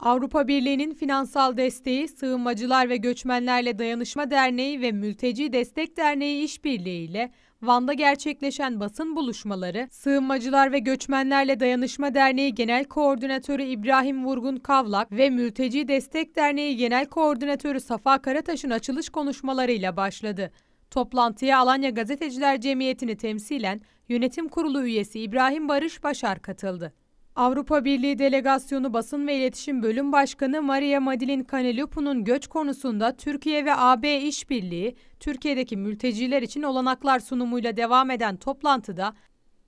Avrupa Birliği'nin finansal desteği Sığınmacılar ve Göçmenlerle Dayanışma Derneği ve Mülteci Destek Derneği işbirliğiyle Van'da gerçekleşen basın buluşmaları, Sığınmacılar ve Göçmenlerle Dayanışma Derneği Genel Koordinatörü İbrahim Vurgun Kavlak ve Mülteci Destek Derneği Genel Koordinatörü Safa Karataş'ın açılış konuşmalarıyla başladı. Toplantıya Alanya Gazeteciler Cemiyeti'ni temsilen yönetim kurulu üyesi İbrahim Barış Başar katıldı. Avrupa Birliği Delegasyonu Basın ve İletişim Bölüm Başkanı Maria Madeline Canelupu'nun göç konusunda Türkiye ve AB işbirliği, Türkiye'deki mülteciler için olanaklar sunumuyla devam eden toplantıda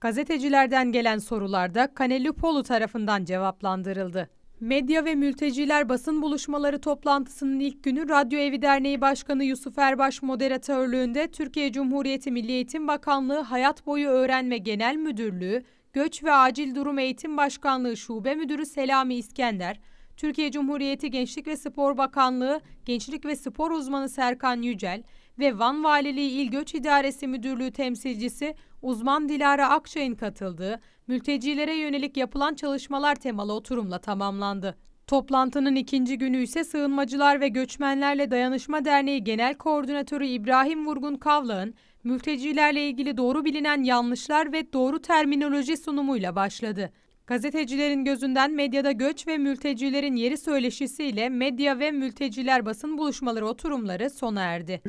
gazetecilerden gelen sorularda Canelupoğlu tarafından cevaplandırıldı. Medya ve Mülteciler Basın Buluşmaları toplantısının ilk günü Radyo Evi Derneği Başkanı Yusuf Erbaş moderatörlüğünde Türkiye Cumhuriyeti Milli Eğitim Bakanlığı Hayat Boyu Öğrenme Genel Müdürlüğü, Göç ve Acil Durum Eğitim Başkanlığı Şube Müdürü Selami İskender, Türkiye Cumhuriyeti Gençlik ve Spor Bakanlığı Gençlik ve Spor Uzmanı Serkan Yücel ve Van Valiliği İl Göç İdaresi Müdürlüğü temsilcisi uzman Dilara Akçay'ın katıldığı mültecilere yönelik yapılan çalışmalar temalı oturumla tamamlandı. Toplantının ikinci günü ise Sığınmacılar ve Göçmenlerle Dayanışma Derneği Genel Koordinatörü İbrahim Vurgun Kavlağ'ın mültecilerle ilgili doğru bilinen yanlışlar ve doğru terminoloji sunumuyla başladı. Gazetecilerin gözünden medyada göç ve mültecilerin yeri söyleşisiyle medya ve mülteciler basın buluşmaları oturumları sona erdi.